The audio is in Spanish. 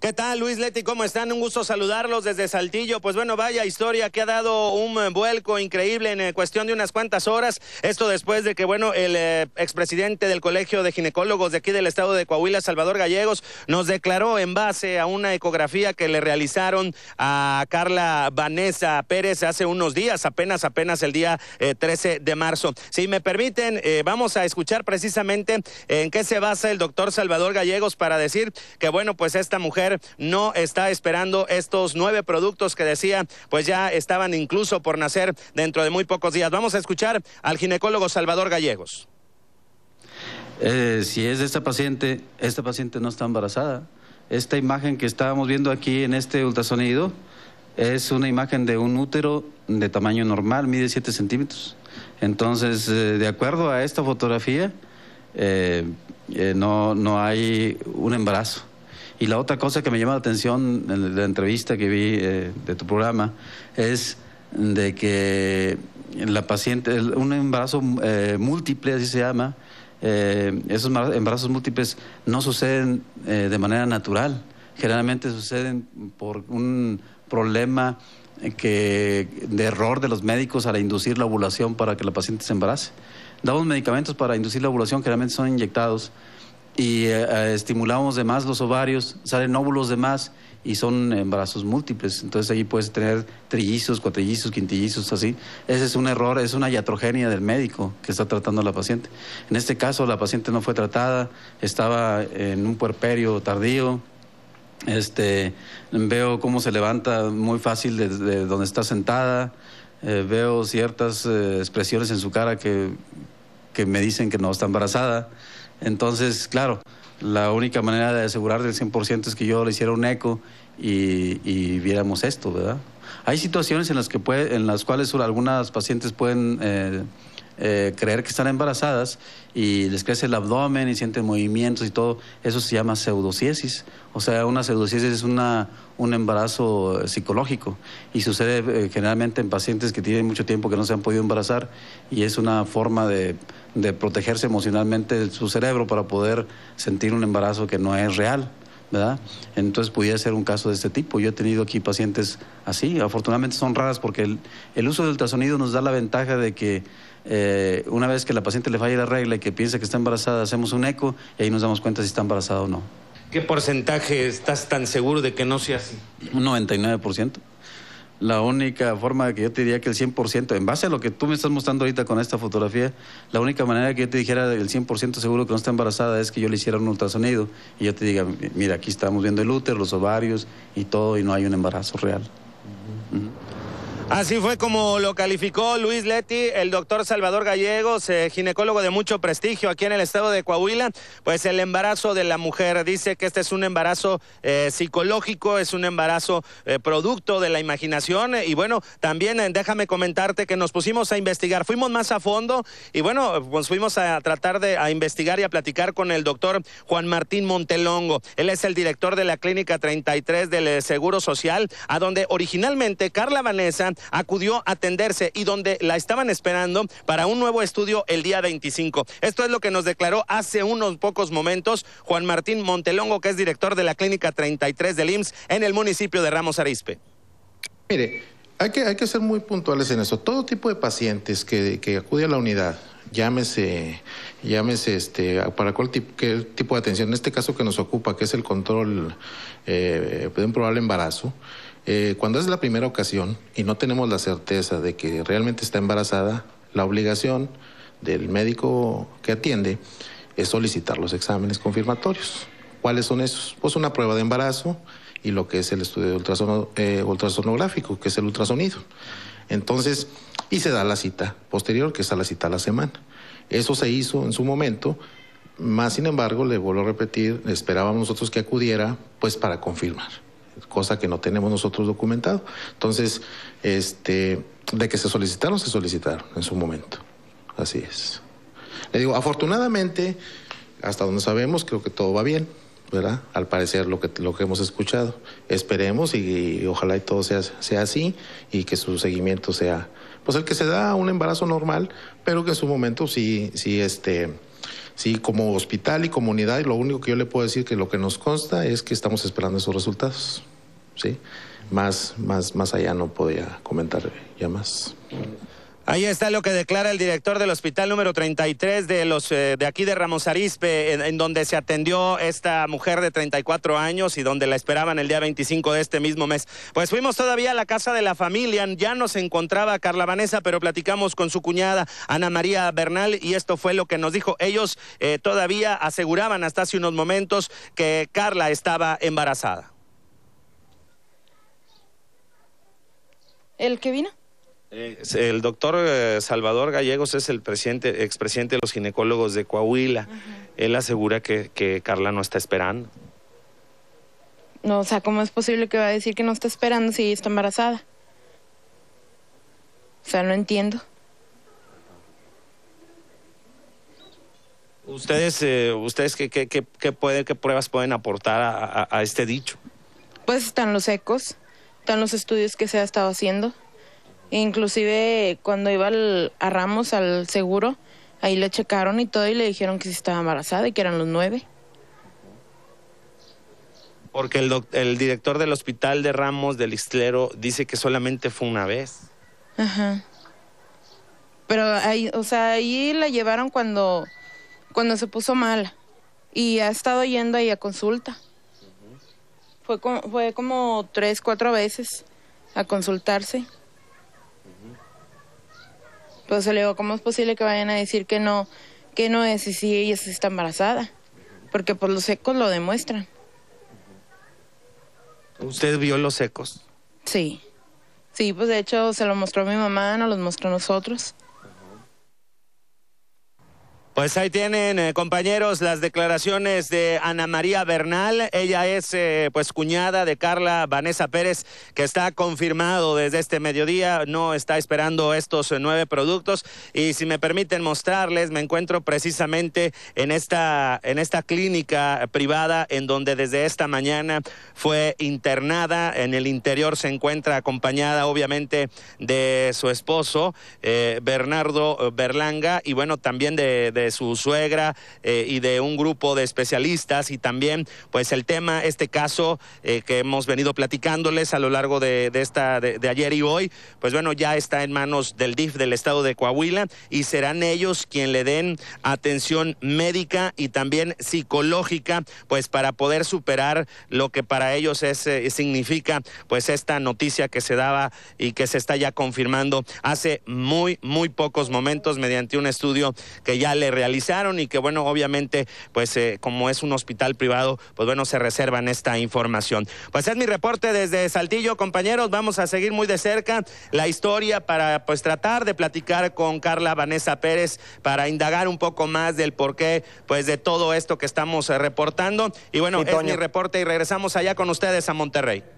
¿Qué tal, Luis Leti? ¿Cómo están? Un gusto saludarlos desde Saltillo. Pues bueno, vaya historia que ha dado un eh, vuelco increíble en eh, cuestión de unas cuantas horas. Esto después de que, bueno, el eh, expresidente del Colegio de Ginecólogos de aquí del estado de Coahuila, Salvador Gallegos, nos declaró en base a una ecografía que le realizaron a Carla Vanessa Pérez hace unos días, apenas, apenas el día 13 de marzo. Si me permiten, vamos a escuchar precisamente en qué se basa el doctor Salvador Gallegos para decir que, bueno, pues esta mujer no está esperando estos nueve productos que decía, pues ya estaban incluso por nacer dentro de muy pocos días. Vamos a escuchar al ginecólogo Salvador Gallegos. Eh, si es de esta paciente, esta paciente no está embarazada. Esta imagen que estábamos viendo aquí en este ultrasonido es una imagen de un útero de tamaño normal, mide 7 centímetros. Entonces, eh, de acuerdo a esta fotografía, eh, no, no hay un embarazo. Y la otra cosa que me llama la atención en la entrevista que vi eh, de tu programa es de que la paciente, un embarazo eh, múltiple, así se llama, eh, esos embarazos múltiples no suceden de manera natural, generalmente suceden por un problema que, de error de los médicos al inducir la ovulación para que la paciente se embarace. Damos medicamentos para inducir la ovulación, generalmente son inyectados y eh, eh, estimulamos de más los ovarios, salen óvulos de más y son embarazos múltiples. Entonces ahí puedes tener trillizos, cuatrillizos, quintillizos, así. Ese es un error, es una iatrogenia del médico que está tratando a la paciente. En este caso la paciente no fue tratada, estaba en un puerperio tardío. Este, veo cómo se levanta muy fácil desde donde está sentada. Eh, veo ciertas expresiones en su cara que, que me dicen que no está embarazada. Entonces, claro, la única manera de asegurar del 100% es que yo le hiciera un eco y, viéramos esto, ¿verdad? Hay situaciones en las, que puede, en las cuales algunas pacientes pueden eh, eh, creer que están embarazadas y les crece el abdomen y sienten movimientos y todo, eso se llama pseudociesis. O sea, una pseudociesis es una, un embarazo eh, psicológico y sucede eh, generalmente en pacientes que tienen mucho tiempo que no se han podido embarazar y es una forma de, de protegerse emocionalmente su cerebro para poder sentir un embarazo que no es real. Entonces pudiera ser un caso de este tipo. Yo he tenido aquí pacientes así, afortunadamente son raras porque el, uso del ultrasonido nos da la ventaja de que eh, una vez que la paciente le falla la regla y que piensa que está embarazada, hacemos un eco y ahí nos damos cuenta si está embarazada o no. ¿Qué porcentaje estás tan seguro de que no sea así? Un 99% la única forma que yo te diría que el 100%, en base a lo que tú me estás mostrando ahorita con esta fotografía, la única manera que yo te dijera el 100% seguro que no está embarazada es que yo le hiciera un ultrasonido y yo te diga, mira, aquí estamos viendo el útero, los ovarios y todo, y no hay un embarazo real. Así fue como lo calificó Luis Leti, el doctor Salvador Gallegos, eh, ginecólogo de mucho prestigio aquí en el estado de Coahuila, pues el embarazo de la mujer. Dice que este es un embarazo eh, psicológico, es un embarazo eh, producto de la imaginación. Y bueno, también déjame comentarte que nos pusimos a investigar, fuimos más a fondo y bueno, pues fuimos a tratar de investigar y a platicar con el doctor Juan Martín Montelongo. Él es el director de la Clínica 33 del Seguro Social, a donde originalmente Carla Vanessa acudió a atenderse y donde la estaban esperando para un nuevo estudio el día 25. Esto es lo que nos declaró hace unos pocos momentos Juan Martín Montelongo, que es director de la Clínica 33 del IMSS en el municipio de Ramos Arizpe. Mire, hay que, hay que ser muy puntuales en eso. Todo tipo de pacientes que, acude a la unidad, llámese, llámese este, para cuál tipo, de atención, en este caso que nos ocupa, que es el control pueden eh, de un embarazo, eh, cuando es la primera ocasión y no tenemos la certeza de que realmente está embarazada, la obligación del médico que atiende es solicitar los exámenes confirmatorios. ¿Cuáles son esos? Pues una prueba de embarazo y lo que es el estudio de eh, ultrasonográfico, que es el ultrasonido. Entonces, y se da la cita posterior, que es a la cita a la semana. Eso se hizo en su momento, más sin embargo, le vuelvo a repetir, esperábamos nosotros que acudiera, pues para confirmar cosa que no tenemos nosotros documentado. Entonces, este, de que se solicitaron, se solicitaron en su momento. Así es. Le digo, afortunadamente, hasta donde sabemos, creo que todo va bien, ¿verdad? Al parecer lo que, lo que hemos escuchado. Esperemos y, ojalá y todo sea, sea así y que su seguimiento sea, pues el que se da un embarazo normal, pero que en su momento sí, sí, este, sí, como hospital y comunidad, y lo único que yo le puedo decir que lo que nos consta es que estamos esperando esos resultados. ¿sí? Más, más, más allá no podía comentar ya más. Ahí está lo que declara el director del hospital número 33 de, los, eh, de aquí de Ramos Arispe, en, donde se atendió esta mujer de 34 años y donde la esperaban el día 25 de este mismo mes. Pues fuimos todavía a la casa de la familia, ya nos encontraba Carla Vanessa, pero platicamos con su cuñada Ana María Bernal y esto fue lo que nos dijo. Ellos eh, todavía aseguraban hasta hace unos momentos que Carla estaba embarazada. ¿El que vino? el doctor eh, Salvador Gallegos es el presidente, expresidente de los ginecólogos de Coahuila. Él asegura que, que Carla no está esperando. No, o sea, ¿cómo es posible que va a decir que no está esperando si está embarazada? O sea, no entiendo. ¿Ustedes, eh, ustedes qué, qué, qué, puede, qué pruebas pueden aportar a, a este dicho? Pues están los ecos están los estudios que se ha estado haciendo. Inclusive cuando iba al, a Ramos al seguro, ahí le checaron y todo y le dijeron que sí estaba embarazada y que eran los nueve. Porque el, el director del hospital de Ramos del Islero dice que solamente fue una vez. Ajá. Pero ahí, o sea, ahí la llevaron cuando, cuando se puso mal y ha estado yendo ahí a consulta. Fue, como, fue como tres, cuatro veces a consultarse. Pues se le dijo, ¿cómo es posible que vayan a decir que no, que no es y si ella está embarazada? Porque por pues, los ecos lo demuestran. ¿Usted vio los ecos? Sí. Sí, pues de hecho se lo mostró mi mamá, no los mostró a nosotros. Pues ahí tienen, eh, compañeros, las declaraciones de Ana María Bernal. Ella es eh, pues cuñada de Carla Vanessa Pérez, que está confirmado desde este mediodía. No está esperando estos eh, nueve productos. Y si me permiten mostrarles, me encuentro precisamente en esta, en esta clínica privada en donde desde esta mañana fue internada. En el interior se encuentra acompañada, obviamente, de su esposo, Bernardo Berlanga, y bueno, también de su suegra eh, y de un grupo de especialistas y también pues el tema, este caso eh, que hemos venido platicándoles a lo largo de, de esta, de, ayer y hoy, pues bueno, ya está en manos del DIF del estado de Coahuila y serán ellos quien le den atención médica y también psicológica pues para poder superar lo que para ellos es, eh, significa pues esta noticia que se daba y que se está ya confirmando hace muy, muy pocos momentos mediante un estudio que ya le realizaron y que bueno, obviamente, pues eh, como es un hospital privado, pues bueno, se reservan esta información. Pues es mi reporte desde Saltillo, compañeros, vamos a seguir muy de cerca la historia para pues tratar de platicar con Carla Vanessa Pérez para indagar un poco más del porqué pues de todo esto que estamos reportando. Y bueno, es mi reporte y regresamos allá con ustedes a Monterrey.